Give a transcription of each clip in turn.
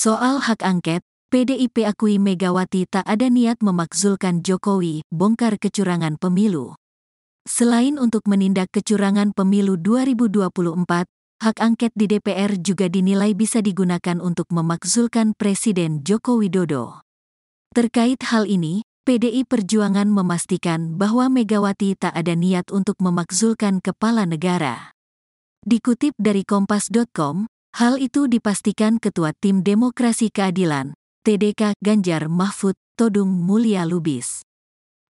Soal hak angket, PDIP akui Megawati tak ada niat memakzulkan Jokowi bongkar kecurangan pemilu. Selain untuk menindak kecurangan pemilu 2024, hak angket di DPR juga dinilai bisa digunakan untuk memakzulkan Presiden Joko Widodo. Terkait hal ini, PDI Perjuangan memastikan bahwa Megawati tak ada niat untuk memakzulkan kepala negara. Dikutip dari Kompas.com, Hal itu dipastikan Ketua Tim Demokrasi Keadilan, TDK Ganjar Mahfud, Todung Mulia Lubis.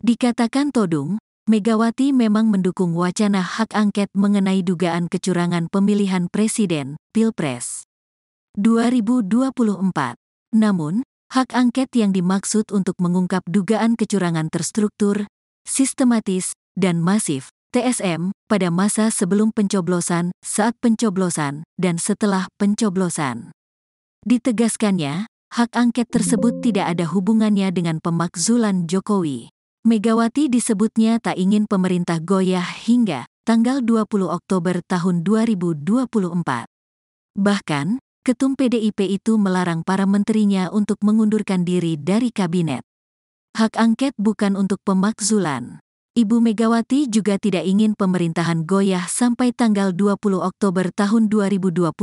Dikatakan Todung, Megawati memang mendukung wacana hak angket mengenai dugaan kecurangan pemilihan presiden, Pilpres 2024. Namun, hak angket yang dimaksud untuk mengungkap dugaan kecurangan terstruktur, sistematis, dan masif TSM, pada masa sebelum pencoblosan, saat pencoblosan, dan setelah pencoblosan. Ditegaskannya, hak angket tersebut tidak ada hubungannya dengan pemakzulan Jokowi. Megawati disebutnya tak ingin pemerintah goyah hingga tanggal 20 Oktober tahun 2024. Bahkan, ketum PDIP itu melarang para menterinya untuk mengundurkan diri dari kabinet. Hak angket bukan untuk pemakzulan. Ibu Megawati juga tidak ingin pemerintahan goyah sampai tanggal 20 Oktober tahun 2024,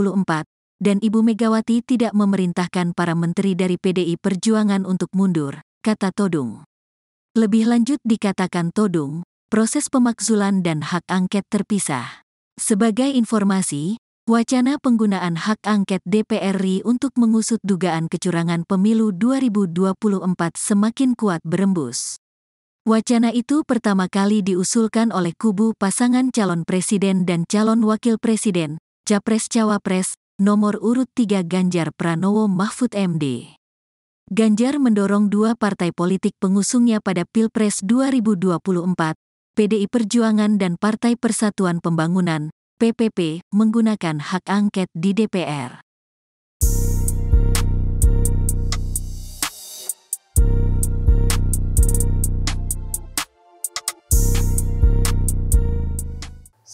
dan Ibu Megawati tidak memerintahkan para menteri dari PDI Perjuangan untuk mundur, kata Todung. Lebih lanjut dikatakan Todung, proses pemakzulan dan hak angket terpisah. Sebagai informasi, Wacana penggunaan hak angket DPR RI untuk mengusut dugaan kecurangan pemilu 2024 semakin kuat berembus. Wacana itu pertama kali diusulkan oleh kubu pasangan calon presiden dan calon wakil presiden, Capres Cawapres, nomor urut 3 Ganjar Pranowo Mahfud MD. Ganjar mendorong dua partai politik pengusungnya pada Pilpres 2024, PDI Perjuangan dan Partai Persatuan Pembangunan, PPP, menggunakan hak angket di DPR.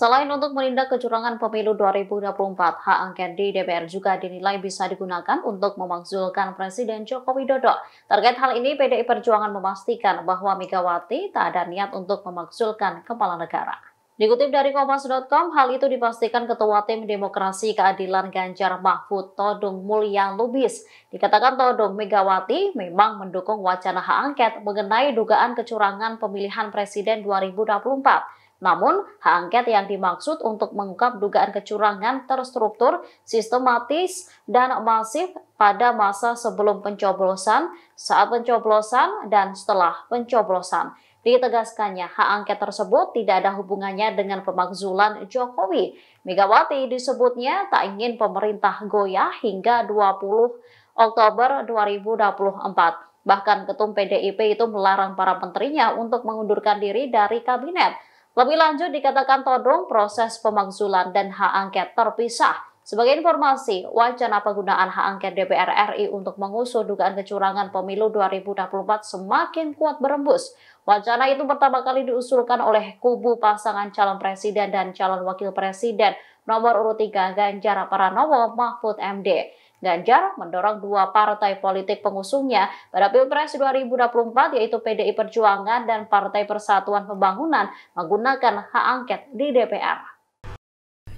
Selain untuk menindak kecurangan pemilu 2024, hak angket di DPR juga dinilai bisa digunakan untuk memakzulkan Presiden Joko Widodo. Terkait hal ini, PDI Perjuangan memastikan bahwa Megawati tak ada niat untuk memakzulkan kepala negara. Dikutip dari Kompas.com, hal itu dipastikan Ketua Tim Demokrasi Keadilan Ganjar Mahfud Todung Mulya Lubis. Dikatakan Todung Megawati memang mendukung wacana hak angket mengenai dugaan kecurangan pemilihan Presiden 2024. Namun, hak angket yang dimaksud untuk mengungkap dugaan kecurangan terstruktur, sistematis, dan masif pada masa sebelum pencoblosan, saat pencoblosan, dan setelah pencoblosan. Ditegaskannya, hak angket tersebut tidak ada hubungannya dengan pemakzulan Jokowi. Megawati disebutnya tak ingin pemerintah goyah hingga 20 Oktober 2024. Bahkan ketum PDIP itu melarang para menterinya untuk mengundurkan diri dari kabinet lebih lanjut dikatakan todong proses pemakzulan dan hak angket terpisah. Sebagai informasi, wacana penggunaan hak angket DPR RI untuk mengusut dugaan kecurangan pemilu 2024 semakin kuat berembus. Wacana itu pertama kali diusulkan oleh kubu pasangan calon presiden dan calon wakil presiden nomor urut 3 Ganjar Pranowo Mahfud MD. Ganjar mendorong dua partai politik pengusungnya pada Pilpres 2024 yaitu PDI Perjuangan dan Partai Persatuan Pembangunan menggunakan hak angket di DPR.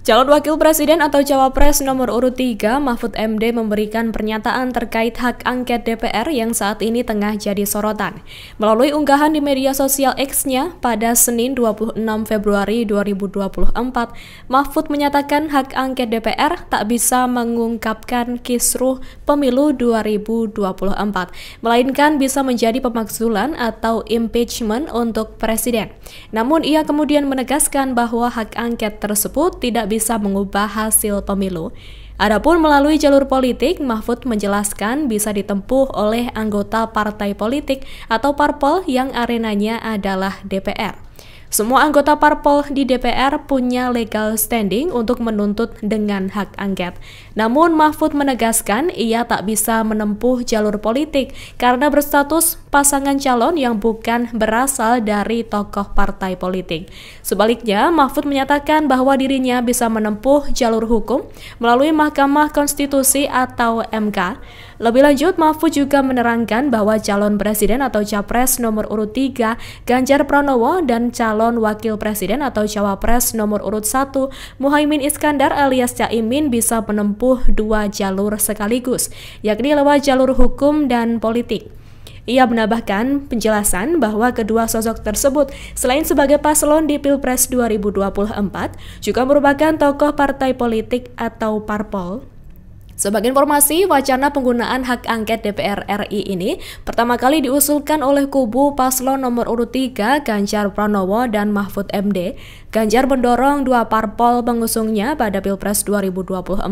Calon Wakil Presiden atau Cawapres nomor urut 3 Mahfud MD memberikan pernyataan terkait hak angket DPR yang saat ini tengah jadi sorotan. Melalui unggahan di media sosial X-nya pada Senin 26 Februari 2024, Mahfud menyatakan hak angket DPR tak bisa mengungkapkan kisruh pemilu 2024, melainkan bisa menjadi pemakzulan atau impeachment untuk presiden. Namun ia kemudian menegaskan bahwa hak angket tersebut tidak bisa mengubah hasil pemilu. Adapun melalui jalur politik, Mahfud menjelaskan bisa ditempuh oleh anggota partai politik atau parpol yang arenanya adalah DPR. Semua anggota parpol di DPR punya legal standing untuk menuntut dengan hak angket. Namun Mahfud menegaskan ia tak bisa menempuh jalur politik karena berstatus pasangan calon yang bukan berasal dari tokoh partai politik. Sebaliknya, Mahfud menyatakan bahwa dirinya bisa menempuh jalur hukum melalui Mahkamah Konstitusi atau MK. Lebih lanjut, Mahfud juga menerangkan bahwa calon presiden atau capres nomor urut 3 Ganjar Pranowo dan calon wakil presiden atau cawapres nomor urut 1 Muhaimin Iskandar alias Caimin bisa menempuh dua jalur sekaligus, yakni lewat jalur hukum dan politik. Ia menambahkan penjelasan bahwa kedua sosok tersebut selain sebagai paslon di Pilpres 2024 juga merupakan tokoh partai politik atau parpol sebagai informasi, wacana penggunaan hak angket DPR RI ini pertama kali diusulkan oleh kubu paslon nomor urut 3 Ganjar Pranowo dan Mahfud MD. Ganjar mendorong dua parpol pengusungnya pada Pilpres 2024,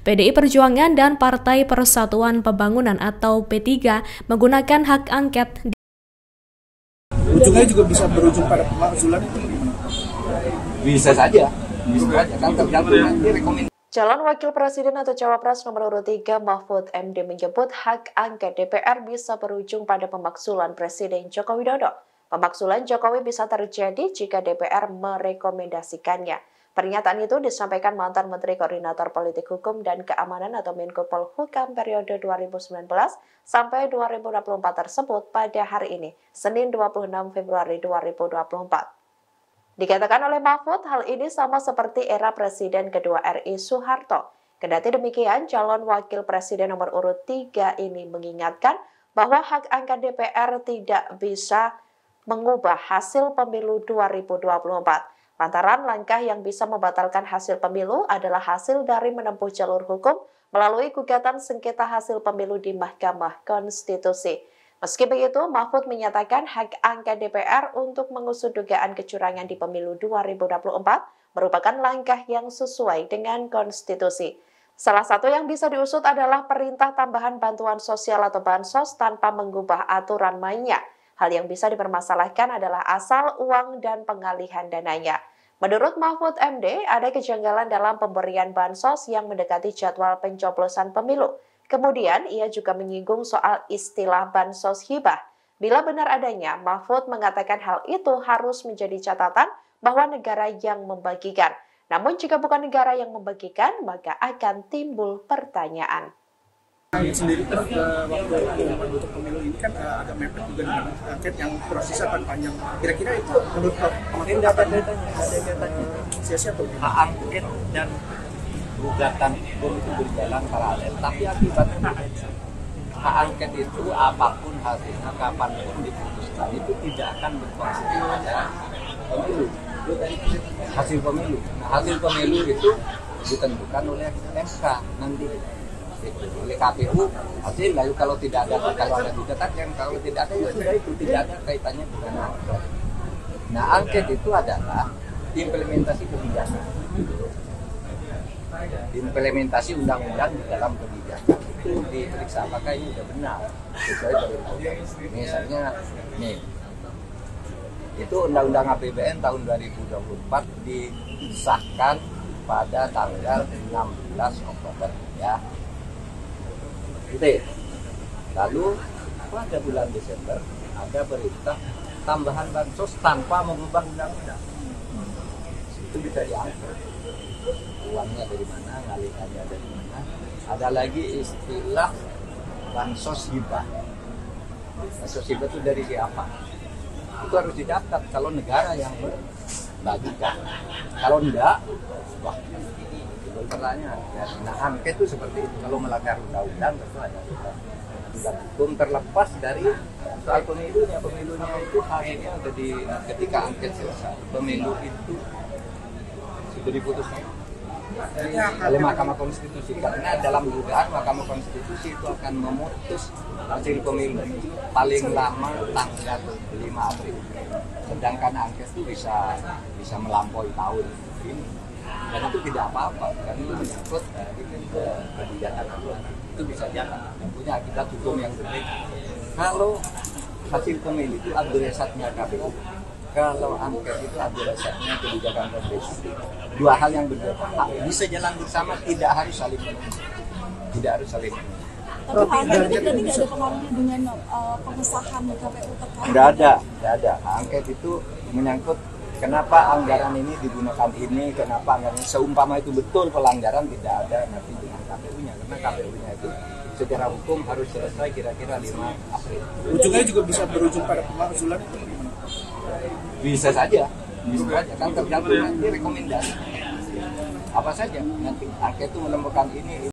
PDI Perjuangan dan Partai Persatuan Pembangunan atau P3 menggunakan hak angket di ujungnya juga bisa berujung pada pemakzulan itu bisa saja bisa saja kan tergantung nanti rekomendasi Calon Wakil Presiden atau Cawapres nomor urut 3 Mahfud MD menyebut hak angket DPR bisa berujung pada pemaksulan Presiden Joko Widodo. Pemaksulan Jokowi bisa terjadi jika DPR merekomendasikannya. Pernyataan itu disampaikan mantan Menteri Koordinator Politik Hukum dan Keamanan atau Menko Polhukam periode 2019 sampai 2024 tersebut pada hari ini, Senin 26 Februari 2024. Dikatakan oleh Mahfud, hal ini sama seperti era Presiden kedua RI Soeharto. Kendati demikian, calon wakil presiden nomor urut 3 ini mengingatkan bahwa hak angket DPR tidak bisa mengubah hasil pemilu 2024. Lantaran langkah yang bisa membatalkan hasil pemilu adalah hasil dari menempuh jalur hukum melalui gugatan sengketa hasil pemilu di Mahkamah Konstitusi. Meski begitu, Mahfud menyatakan hak angket DPR untuk mengusut dugaan kecurangan di pemilu 2024 merupakan langkah yang sesuai dengan konstitusi. Salah satu yang bisa diusut adalah perintah tambahan bantuan sosial atau bansos tanpa mengubah aturan mainnya. Hal yang bisa dipermasalahkan adalah asal uang dan pengalihan dananya. Menurut Mahfud MD, ada kejanggalan dalam pemberian bansos yang mendekati jadwal pencoblosan pemilu. Kemudian ia juga menyinggung soal istilah bansos hibah. Bila benar adanya, Mahfud mengatakan hal itu harus menjadi catatan bahwa negara yang membagikan. Namun jika bukan negara yang membagikan, maka akan timbul pertanyaan. sendiri kan uh, waktu untuk pemilu ini kan uh, agak mepet juga dengan eh, angket yang proses akan panjang. Kira-kira itu menurut Pak Mahfud akan sia-sia atau? Angket dan gugatan hukum itu berjalan paralel tapi akibatnya hak angket itu apapun hasilnya kapanpun diputuskan itu tidak akan berfungsi pada ya. pemilu hasil pemilu nah, hasil pemilu itu ditentukan oleh MK nanti oleh KPU hasil lalu kalau tidak ada kalau ada gugatan yang kalau tidak ada ya sudah itu tidak ada kaitannya dengan angket nah angket itu adalah implementasi kebijakan implementasi undang-undang di dalam kebijakan itu diperiksa apakah ini sudah benar sesuai perintah misalnya nih itu undang-undang APBN tahun 2024 disahkan pada tanggal 16 Oktober ya Oke. lalu pada bulan Desember ada perintah tambahan bansos tanpa mengubah undang-undang itu bisa diangkat uangnya dari mana ngalihannya dari mana ada lagi istilah bansos hibah bansos hibah itu dari siapa itu harus dicatat kalau negara yang membagikan kalau enggak wah itu pertanyaan nah angket itu seperti itu kalau melanggar undang-undang tentu ada hukum terlepas dari soal pemilunya pemilunya itu akhirnya jadi ketika angket selesai pemilu itu sudah diputuskan oleh Mahkamah Konstitusi karena dalam dugaan Mahkamah Konstitusi itu akan memutus hasil pemilu paling lama tanggal 5 April sedangkan angket itu bisa bisa melampaui tahun ini dan itu tidak apa-apa karena itu menyangkut eh, eh, kebijakan itu bisa jalan yang punya akibat hukum yang berbeda kalau hasil pemilu itu adresatnya KPU kalau angket itu ada dasarnya kebijakan progresif dua hal yang berbeda bisa jalan bersama tidak harus saling menunggu tidak harus saling menunggu tapi hal angket itu tidak ada pengaruhnya dengan uh, pengesahan KPU terkait tidak ada tidak ada angket itu menyangkut kenapa anggaran ini digunakan ini kenapa anggaran ini seumpama itu betul pelanggaran tidak ada nanti dengan KPU-nya karena KPU-nya itu secara hukum harus selesai kira-kira 5 April. Ujungnya juga bisa berujung pada pemakzulan bisa saja bisa saja kan tergantung nanti rekomendasi apa saja nanti akhirnya itu menemukan ini